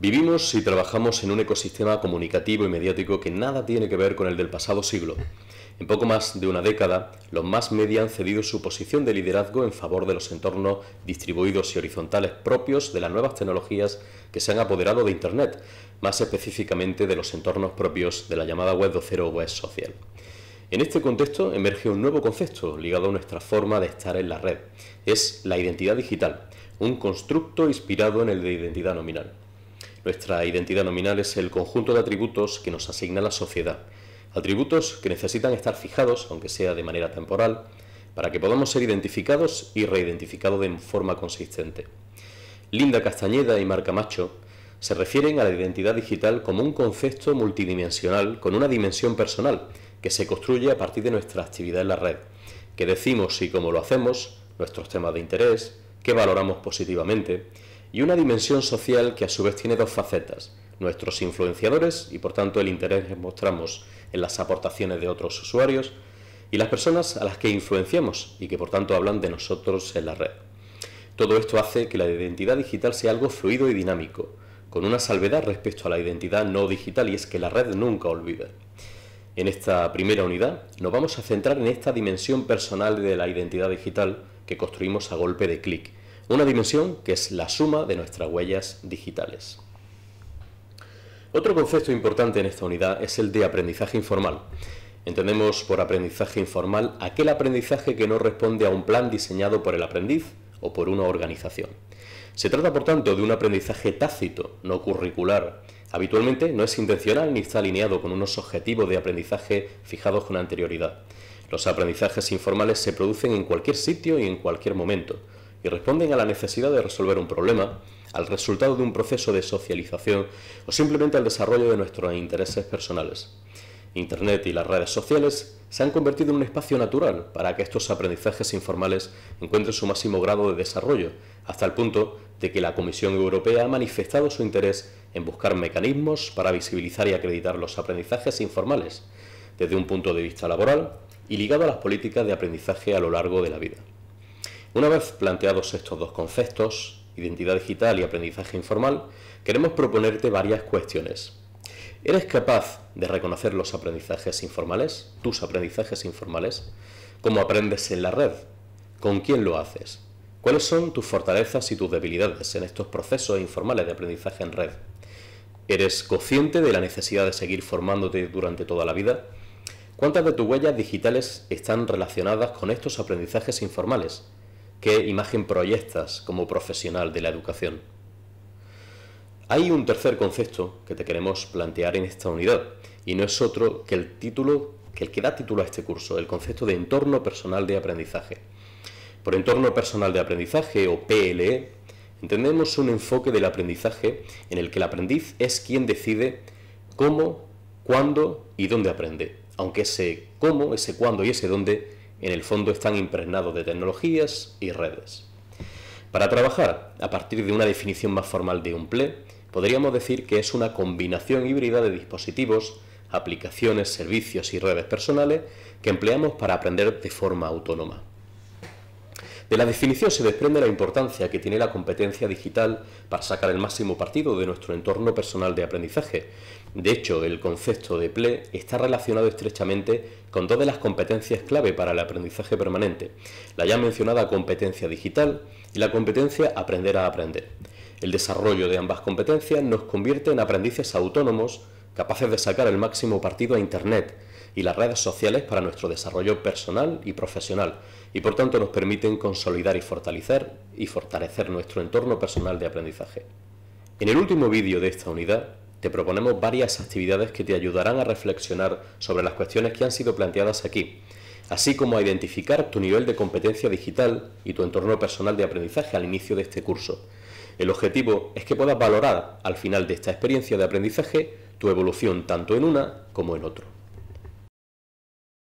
Vivimos y trabajamos en un ecosistema comunicativo y mediático que nada tiene que ver con el del pasado siglo. En poco más de una década, los más media han cedido su posición de liderazgo en favor de los entornos distribuidos y horizontales propios de las nuevas tecnologías que se han apoderado de Internet, más específicamente de los entornos propios de la llamada Web 2.0 Web Social. En este contexto emerge un nuevo concepto ligado a nuestra forma de estar en la red. Es la identidad digital, un constructo inspirado en el de identidad nominal. Nuestra identidad nominal es el conjunto de atributos que nos asigna la sociedad. Atributos que necesitan estar fijados, aunque sea de manera temporal, para que podamos ser identificados y reidentificados de forma consistente. Linda Castañeda y Marca Macho se refieren a la identidad digital como un concepto multidimensional con una dimensión personal que se construye a partir de nuestra actividad en la red, que decimos y cómo lo hacemos, nuestros temas de interés, qué valoramos positivamente, y una dimensión social que a su vez tiene dos facetas, nuestros influenciadores y por tanto el interés que mostramos en las aportaciones de otros usuarios, y las personas a las que influenciamos y que por tanto hablan de nosotros en la red. Todo esto hace que la identidad digital sea algo fluido y dinámico, con una salvedad respecto a la identidad no digital y es que la red nunca olvida. En esta primera unidad nos vamos a centrar en esta dimensión personal de la identidad digital que construimos a golpe de clic una dimensión que es la suma de nuestras huellas digitales. Otro concepto importante en esta unidad es el de aprendizaje informal. Entendemos por aprendizaje informal aquel aprendizaje que no responde a un plan diseñado por el aprendiz o por una organización. Se trata, por tanto, de un aprendizaje tácito, no curricular. Habitualmente no es intencional ni está alineado con unos objetivos de aprendizaje fijados con anterioridad. Los aprendizajes informales se producen en cualquier sitio y en cualquier momento y responden a la necesidad de resolver un problema, al resultado de un proceso de socialización o simplemente al desarrollo de nuestros intereses personales. Internet y las redes sociales se han convertido en un espacio natural para que estos aprendizajes informales encuentren su máximo grado de desarrollo, hasta el punto de que la Comisión Europea ha manifestado su interés en buscar mecanismos para visibilizar y acreditar los aprendizajes informales, desde un punto de vista laboral y ligado a las políticas de aprendizaje a lo largo de la vida. Una vez planteados estos dos conceptos, identidad digital y aprendizaje informal, queremos proponerte varias cuestiones. ¿Eres capaz de reconocer los aprendizajes informales, tus aprendizajes informales? ¿Cómo aprendes en la red? ¿Con quién lo haces? ¿Cuáles son tus fortalezas y tus debilidades en estos procesos informales de aprendizaje en red? ¿Eres consciente de la necesidad de seguir formándote durante toda la vida? ¿Cuántas de tus huellas digitales están relacionadas con estos aprendizajes informales? ¿Qué imagen proyectas como profesional de la educación? Hay un tercer concepto que te queremos plantear en esta unidad y no es otro que el título que el que da título a este curso, el concepto de entorno personal de aprendizaje. Por entorno personal de aprendizaje o PLE entendemos un enfoque del aprendizaje en el que el aprendiz es quien decide cómo, cuándo y dónde aprende, aunque ese cómo, ese cuándo y ese dónde en el fondo están impregnados de tecnologías y redes. Para trabajar a partir de una definición más formal de un PLE, podríamos decir que es una combinación híbrida de dispositivos, aplicaciones, servicios y redes personales que empleamos para aprender de forma autónoma. De la definición se desprende la importancia que tiene la competencia digital para sacar el máximo partido de nuestro entorno personal de aprendizaje. De hecho, el concepto de PLE está relacionado estrechamente con dos de las competencias clave para el aprendizaje permanente, la ya mencionada competencia digital y la competencia aprender a aprender. El desarrollo de ambas competencias nos convierte en aprendices autónomos capaces de sacar el máximo partido a Internet y las redes sociales para nuestro desarrollo personal y profesional, y por tanto nos permiten consolidar y fortalecer, y fortalecer nuestro entorno personal de aprendizaje. En el último vídeo de esta unidad te proponemos varias actividades que te ayudarán a reflexionar sobre las cuestiones que han sido planteadas aquí, así como a identificar tu nivel de competencia digital y tu entorno personal de aprendizaje al inicio de este curso. El objetivo es que puedas valorar al final de esta experiencia de aprendizaje tu evolución tanto en una como en otro.